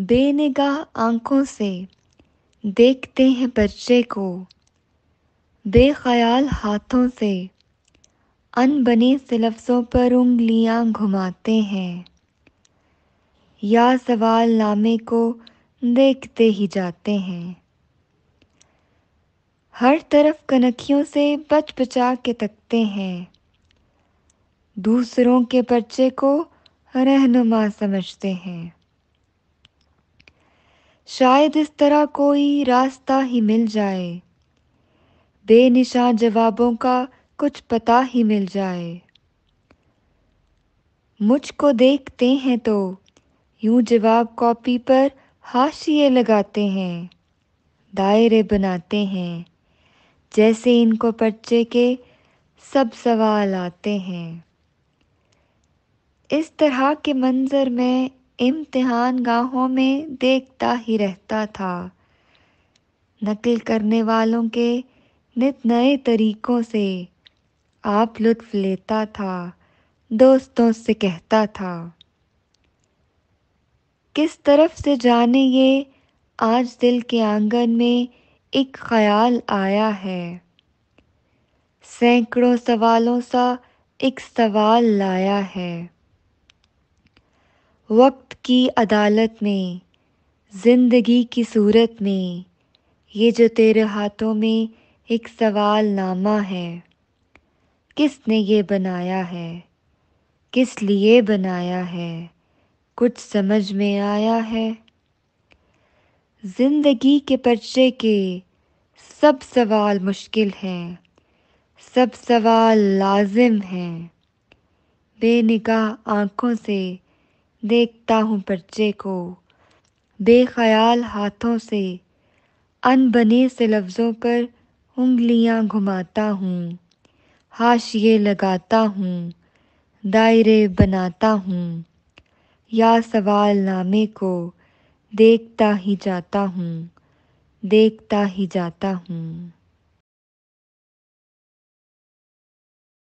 बेनिगाह आंखों से देखते हैं बच्चे को बेख्याल हाथों से अनबने से लफ्ज़ों पर उंगलियां घुमाते हैं या सवाल नामे को देखते ही जाते हैं हर तरफ कनखियों से बच बचा के तकते हैं दूसरों के पर्चे को रहनुमा समझते हैं शायद इस तरह कोई रास्ता ही मिल जाए बेनिशा जवाबों का कुछ पता ही मिल जाए मुझको देखते हैं तो यूं जवाब कॉपी पर हाशिए लगाते हैं दायरे बनाते हैं जैसे इनको पर्चे के सब सवाल आते हैं इस तरह के मंज़र में इम्तिहान गाहों में देखता ही रहता था नकल करने वालों के नित नए तरीकों से आप लुत्फ लेता था दोस्तों से कहता था किस तरफ से जाने ये आज दिल के आंगन में एक ख्याल आया है सैकड़ों सवालों सा एक सवाल लाया है वक्त की अदालत में ज़िंदगी की सूरत में ये जो तेरे हाथों में एक सवाल नामा है किसने ये बनाया है किस लिए बनाया है कुछ समझ में आया है ज़िंदगी के पर्चे के सब सवाल मुश्किल हैं सब सवाल लाजिम हैं बेनिकाह आँखों से देखता हूँ पर्चे को बेख्याल हाथों से अनबने से लफ्ज़ों पर उंगलियाँ घुमाता हूँ हाशिए लगाता हूँ दायरे बनाता हूँ या सवाल नामे को देखता ही जाता हूँ देखता ही जाता हूँ